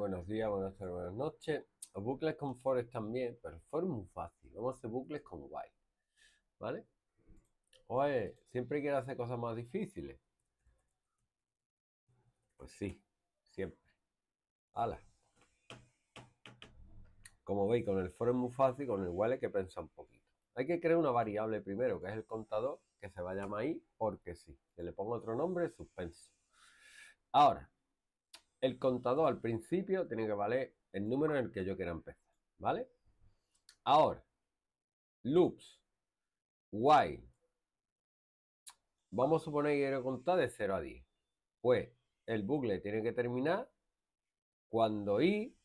Buenos días, buenas tardes, buenas noches. bucles con for también, pero for es muy fácil. Vamos a hacer bucles con while. ¿Vale? Oye, siempre quiero hacer cosas más difíciles. Pues sí, siempre. ¡Hala! Como veis, con el for es muy fácil, con el while hay que pensar un poquito. Hay que crear una variable primero, que es el contador, que se va a llamar i, porque sí. Que le pongo otro nombre, suspenso. Ahora, el contador al principio tiene que valer el número en el que yo quiera empezar, ¿vale? Ahora, loops, while. Vamos a suponer que quiero contar de 0 a 10. Pues el bucle tiene que terminar cuando i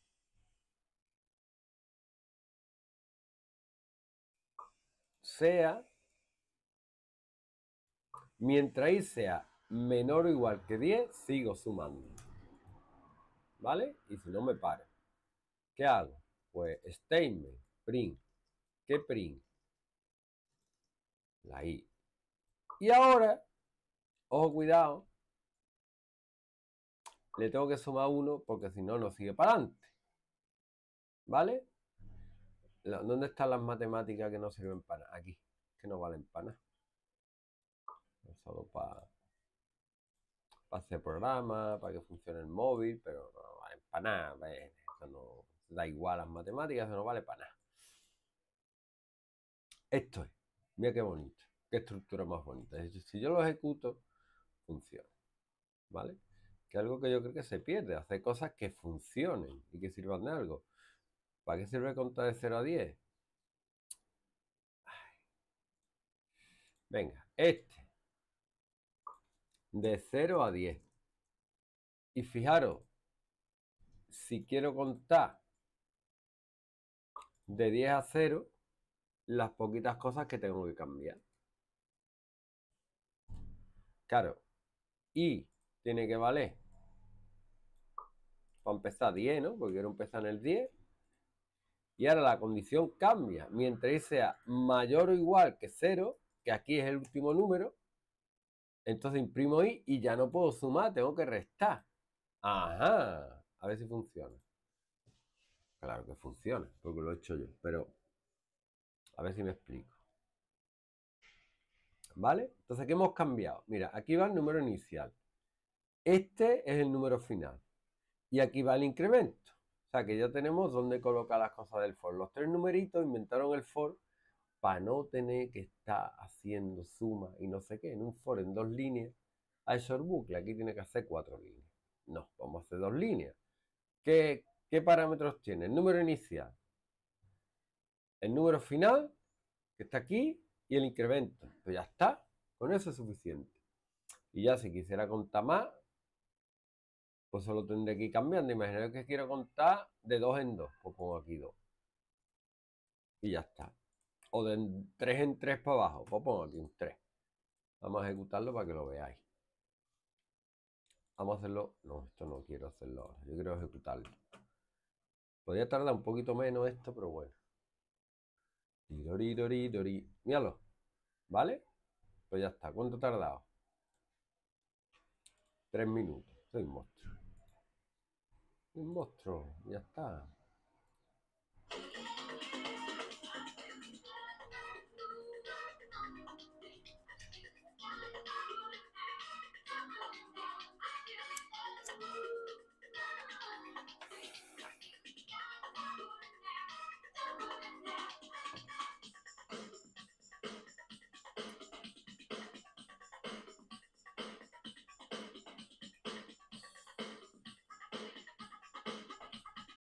sea, mientras i sea menor o igual que 10, sigo sumando. ¿vale? Y si no me pare ¿Qué hago? Pues statement, print. ¿Qué print? La I. Y ahora, ojo cuidado, le tengo que sumar uno porque si no, no sigue para adelante. ¿Vale? ¿Dónde están las matemáticas que no sirven para Aquí, que no valen para nada. Solo para para hacer programas, para que funcione el móvil, pero no vale para nada. no da igual las matemáticas, eso no vale para nada. Esto es, mira qué bonito, qué estructura más bonita. Si yo lo ejecuto, funciona. ¿Vale? Que algo que yo creo que se pierde, hacer cosas que funcionen y que sirvan de algo. ¿Para qué sirve contar de 0 a 10? Venga, este de 0 a 10. Y fijaros, si quiero contar de 10 a 0, las poquitas cosas que tengo que cambiar. Claro, y tiene que valer para empezar 10, ¿no? Porque quiero empezar en el 10. Y ahora la condición cambia. Mientras sea mayor o igual que 0, que aquí es el último número, entonces imprimo y, y ya no puedo sumar, tengo que restar. Ajá, a ver si funciona. Claro que funciona, porque lo he hecho yo, pero a ver si me explico. ¿Vale? Entonces, ¿qué hemos cambiado? Mira, aquí va el número inicial. Este es el número final. Y aquí va el incremento. O sea, que ya tenemos dónde colocar las cosas del for. Los tres numeritos inventaron el for para no tener que estar haciendo suma y no sé qué, en un for en dos líneas, a eso el bucle, aquí tiene que hacer cuatro líneas. No, vamos a hacer dos líneas. ¿Qué, parámetros tiene? El número inicial, el número final, que está aquí, y el incremento. Pues ya está, con eso es suficiente. Y ya si quisiera contar más, pues solo tendré que ir cambiando. Imaginaos que quiero contar de dos en dos, pues pongo aquí dos. Y ya está o de 3 en 3 para abajo. Pues pongo aquí un 3. Vamos a ejecutarlo para que lo veáis. Vamos a hacerlo. No, esto no quiero hacerlo Yo quiero ejecutarlo. Podría tardar un poquito menos esto, pero bueno. Dori, Míralo. ¿Vale? Pues ya está. ¿Cuánto ha tardado? 3 minutos. Soy un monstruo. Un monstruo. Ya está.